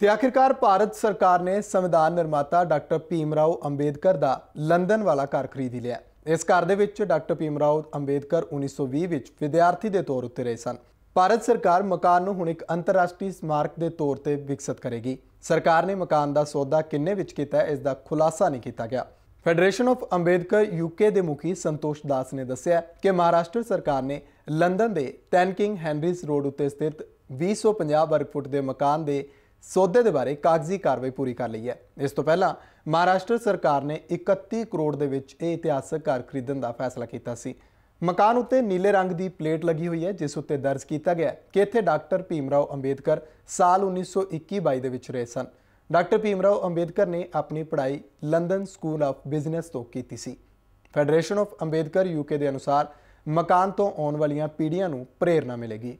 ਤੇ ਆਖਿਰਕਾਰ ਭਾਰਤ ਸਰਕਾਰ ਨੇ ਸੰਵਿਧਾਨ ਨਿਰਮਾਤਾ ਡਾਕਟਰ ਭੀਮ ਰਾਓ ਅੰਬੇਦਕਰ ਦਾ ਲੰਡਨ ਵਾਲਾ ਘਰ ਖਰੀਦ ਲਿਆ ਇਸ ਘਰ ਦੇ ਵਿੱਚ ਡਾਕਟਰ ਭੀਮ ਰਾਓ ਅੰਬੇਦਕਰ 1920 ਵਿੱਚ ਵਿਦਿਆਰਥੀ ਦੇ ਤੌਰ ਉੱਤੇ ਰਹੇ ਸਨ ਭਾਰਤ ਸਰਕਾਰ ਮਕਾਨ ਨੂੰ ਹੁਣ ਇੱਕ ਅੰਤਰਰਾਸ਼ਟਰੀ ਸਮਾਰਕ ਦੇ ਤੌਰ ਤੇ ਵਿਕਸਿਤ ਕਰੇਗੀ ਸਰਕਾਰ ਨੇ ਮਕਾਨ ਦਾ ਸੌਦਾ ਕਿੰਨੇ ਵਿੱਚ ਕੀਤਾ ਇਸ ਦਾ ਖੁਲਾਸਾ ਨਹੀਂ ਕੀਤਾ ਗਿਆ ਫੈਡਰੇਸ਼ਨ ਆਫ ਅੰਬੇਦਕਰ ਯੂਕੇ ਦੇ ਮੁਖੀ ਸੰਤੋਸ਼ ਦਾਸ ਨੇ ਦੱਸਿਆ ਕਿ ਮਹਾਰਾਸ਼ਟਰ ਸਰਕਾਰ ਨੇ ਲੰਡਨ ਦੇ ਟੈਨਕਿੰਗ ਹੈਨਰੀਜ਼ ਰੋਡ ਉੱਤੇ ਸਥਿਤ 250 ਵਰਗ ਫੁੱਟ ਦੇ ਮਕਾਨ ਦੇ ਸੌਦੇ ਦੇ ਬਾਰੇ ਕਾਗਜ਼ੀ ਕਾਰਵਾਈ ਪੂਰੀ ਕਰ ਲਈ ਹੈ ਇਸ ਤੋਂ ਪਹਿਲਾਂ ਮਹਾਰਾਸ਼ਟਰ ਸਰਕਾਰ ਨੇ 31 ਕਰੋੜ ਦੇ ਵਿੱਚ ਇਹ ਇਤਿਹਾਸਕ ਘਰ ਖਰੀਦਣ ਦਾ ਫੈਸਲਾ ਕੀਤਾ ਸੀ ਮਕਾਨ ਉੱਤੇ ਨੀਲੇ ਰੰਗ ਦੀ ਪਲੇਟ ਲੱਗੀ ਹੋਈ ਹੈ ਜਿਸ ਉੱਤੇ ਦਰਜ ਕੀਤਾ ਗਿਆ ਕਿ ਇੱਥੇ ਡਾਕਟਰ ਭੀਮਰਾਓ ਅੰਬੇਦਕਰ ਸਾਲ 1921-22 ਦੇ ਵਿੱਚ ਰਹੇ ਸਨ ਡਾਕਟਰ ਭੀਮਰਾਓ ਅੰਬੇਦਕਰ ਨੇ ਆਪਣੀ ਪੜ੍ਹਾਈ ਲੰਡਨ ਸਕੂਲ ਆਫ ਬਿਜ਼ਨਸ ਤੋਂ ਕੀਤੀ ਸੀ ਫੈਡਰੇਸ਼ਨ ਆਫ ਅੰਬੇਦਕਰ ਯੂਕੇ ਦੇ ਅਨੁਸਾਰ ਮਕਾਨ ਤੋਂ ਆਉਣ ਵਾਲੀਆਂ ਪੀੜ੍ਹੀਆਂ ਨੂੰ ਪ੍ਰੇਰਣਾ ਮਿਲੇਗੀ